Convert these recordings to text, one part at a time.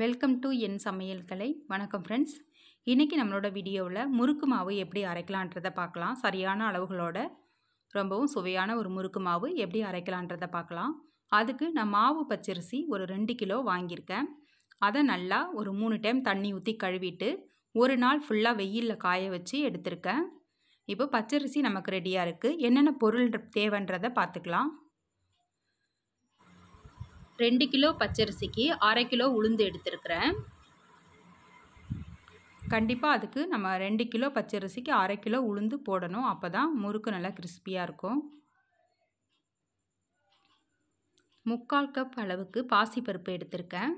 welcome to என் சமையல் கலை வணக்கம் friends இன்றைக்கி நம்மளோட வீடியோவில் முறுக்கு மாவு எப்படி அரைக்கலான்றதை பார்க்கலாம் சரியான அளவுகளோட ரொம்பவும் சுவையான ஒரு முறுக்கு மாவு எப்படி அரைக்கலான்றதை பார்க்கலாம் அதுக்கு நான் மாவு பச்சரிசி ஒரு ரெண்டு கிலோ வாங்கியிருக்கேன் அதை நல்லா ஒரு மூணு டைம் தண்ணி ஊற்றி கழுவிட்டு ஒரு நாள் ஃபுல்லாக வெயிலில் காய வச்சு எடுத்திருக்கேன் இப்போ பச்சரிசி நமக்கு ரெடியாக இருக்குது என்னென்ன பொருள் தேவைன்றதை பார்த்துக்கலாம் ரெண்டு கிலோ பச்சரிசிக்கு அரை கிலோ உளுந்து எடுத்துருக்கிறேன் கண்டிப்பாக அதுக்கு நம்ம ரெண்டு கிலோ பச்சரிசிக்கு அரை கிலோ உளுந்து போடணும் அப்போ தான் முறுக்கு நல்லா கிறிஸ்பியாக இருக்கும் முக்கால் கப் அளவுக்கு பாசிப்பருப்பு எடுத்திருக்கேன்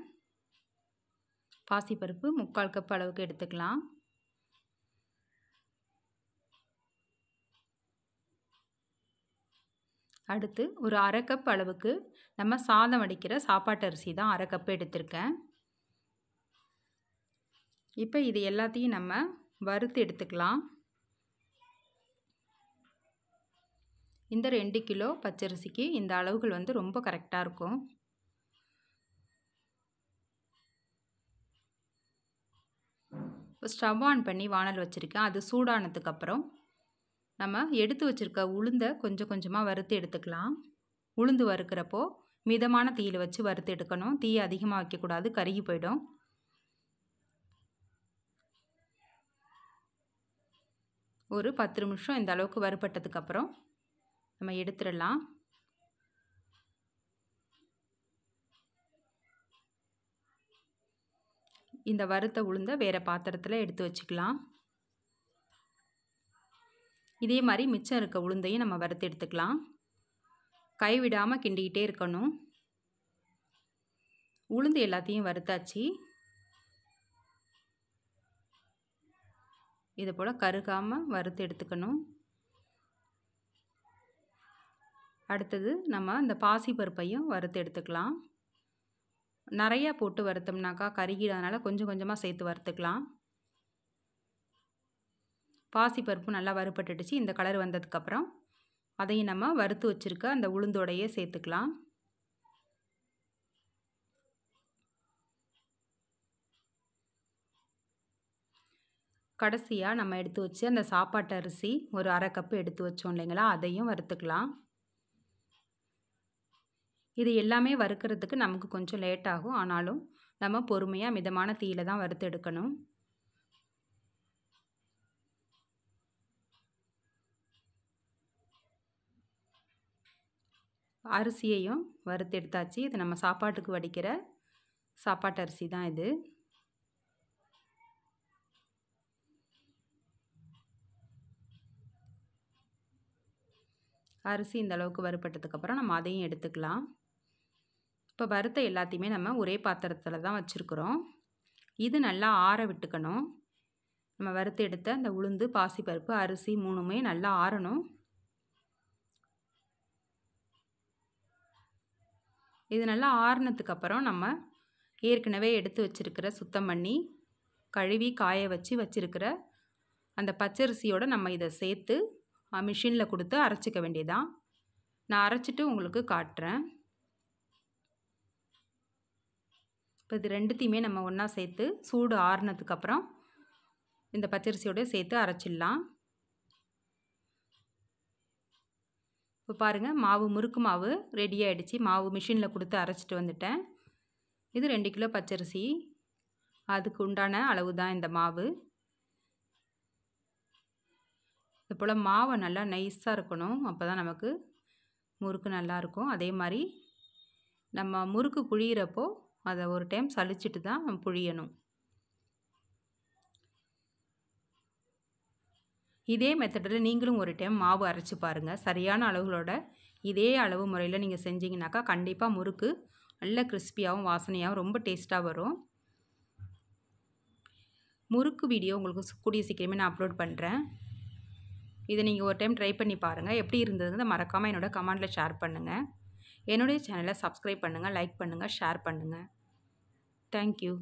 பாசிப்பருப்பு முக்கால் கப் அளவுக்கு எடுத்துக்கலாம் அடுத்து ஒரு அரை கப் அளவுக்கு நம்ம சாதம் வடிக்கிற சாப்பாட்டு அரிசி தான் அரை கப் எடுத்திருக்கேன் இப்போ இது எல்லாத்தையும் நம்ம வறுத்து எடுத்துக்கலாம் இந்த ரெண்டு கிலோ பச்சரிசிக்கு இந்த அளவுகள் வந்து ரொம்ப கரெக்டாக இருக்கும் ஸ்டவ் ஆன் பண்ணி வானல் வச்சுருக்கேன் அது சூடானதுக்கப்புறம் நம்ம எடுத்து வச்சுருக்க உளுந்தை கொஞ்சம் கொஞ்சமாக வறுத்து எடுத்துக்கலாம் உளுந்து வறுக்கிறப்போ மிதமான தீயில் வச்சு வறுத்து எடுக்கணும் தீ அதிகமாக வைக்கக்கூடாது கருகி போயிடும் ஒரு பத்து நிமிஷம் இந்த அளவுக்கு வறுபட்டதுக்கப்புறம் நம்ம எடுத்துடலாம் இந்த வறுத்த உளுந்த வேறு பாத்திரத்தில் எடுத்து வச்சுக்கலாம் இதே மாதிரி மிச்சம் இருக்க உளுந்தையும் நம்ம வறுத்து எடுத்துக்கலாம் கைவிடாமல் கிண்டிக்கிட்டே இருக்கணும் உளுந்து எல்லாத்தையும் வறுத்தாச்சு இதை போல் கருகாமல் வறுத்து எடுத்துக்கணும் அடுத்தது நம்ம இந்த பாசி பருப்பையும் வறுத்து எடுத்துக்கலாம் நிறையா போட்டு வறுத்தோம்னாக்கா கருகிடாதனால கொஞ்சம் கொஞ்சமாக சேர்த்து வறுத்துக்கலாம் பாசிப்பருப்பு நல்லா வறுப்பட்டுடுச்சு இந்த கலர் வந்ததுக்கப்புறம் அதையும் நம்ம வறுத்து வச்சுருக்க அந்த உளுந்தோடையே சேர்த்துக்கலாம் கடைசியாக நம்ம எடுத்து வச்சு அந்த சாப்பாட்டு அரிசி ஒரு அரை கப்பு எடுத்து வச்சோம் இல்லைங்களா அதையும் வறுத்துக்கலாம் இது எல்லாமே வறுக்கிறதுக்கு நமக்கு கொஞ்சம் லேட் ஆகும் ஆனாலும் நம்ம பொறுமையாக மிதமான தீயில தான் வறுத்து எடுக்கணும் அரிசியையும் வறுத்து எடுத்தாச்சு இது நம்ம சாப்பாட்டுக்கு வடிக்கிற சாப்பாட்டு அரிசி தான் இது அரிசி இந்த அளவுக்கு வறுப்பட்டதுக்கப்புறம் நம்ம அதையும் எடுத்துக்கலாம் இப்போ வறுத்த எல்லாத்தையுமே நம்ம ஒரே பாத்திரத்தில் தான் வச்சுருக்குறோம் இது நல்லா ஆற விட்டுக்கணும் நம்ம வறுத்து எடுத்த அந்த உளுந்து பாசிப்பருப்பு அரிசி மூணுமே நல்லா ஆறணும் இது நல்லா ஆறுனதுக்கப்புறம் நம்ம ஏற்கனவே எடுத்து வச்சிருக்கிற சுத்தம் பண்ணி கழுவி காய வச்சு வச்சிருக்கிற அந்த பச்சரிசியோடு நம்ம இதை சேர்த்து மிஷினில் கொடுத்து அரைச்சிக்க வேண்டியதான் நான் அரைச்சிட்டு உங்களுக்கு காட்டுறேன் இப்போ இது ரெண்டுத்தையுமே நம்ம ஒன்றா சேர்த்து சூடு ஆறுனதுக்கப்புறம் இந்த பச்சரிசியோடய சேர்த்து அரைச்சிடலாம் இப்போ பாருங்கள் மாவு முறுக்கு மாவு ரெடி ஆகிடுச்சி மாவு மிஷினில் கொடுத்து அரைச்சிட்டு வந்துட்டேன் இது ரெண்டு கிலோ பச்சரிசி அதுக்கு உண்டான அளவு தான் இந்த மாவு இது போல் மாவை நல்லா நைஸாக இருக்கணும் அப்போ தான் நமக்கு முறுக்கு நல்லாயிருக்கும் அதே மாதிரி நம்ம முறுக்கு புழியிறப்போ அதை ஒரு டைம் சளிச்சிட்டு தான் புழியணும் இதே மெத்தடில் நீங்களும் ஒரு டைம் மாவு அரைச்சி பாருங்கள் சரியான அளவுகளோட இதே அளவு முறையில் நீங்கள் செஞ்சிங்கனாக்கா கண்டிப்பாக முறுக்கு நல்ல கிறிஸ்பியாகவும் வாசனையாகவும் ரொம்ப டேஸ்ட்டாக வரும் முறுக்கு வீடியோ உங்களுக்கு கூடிய சீக்கிரமே நான் அப்லோட் பண்ணுறேன் இதை நீங்கள் ஒரு டைம் ட்ரை பண்ணி பாருங்கள் எப்படி இருந்ததுங்கிறத மறக்காமல் என்னோடய கமெண்டில் ஷேர் பண்ணுங்கள் என்னுடைய சேனலை சப்ஸ்கிரைப் பண்ணுங்கள் லைக் பண்ணுங்கள் ஷேர் பண்ணுங்கள் தேங்க்யூ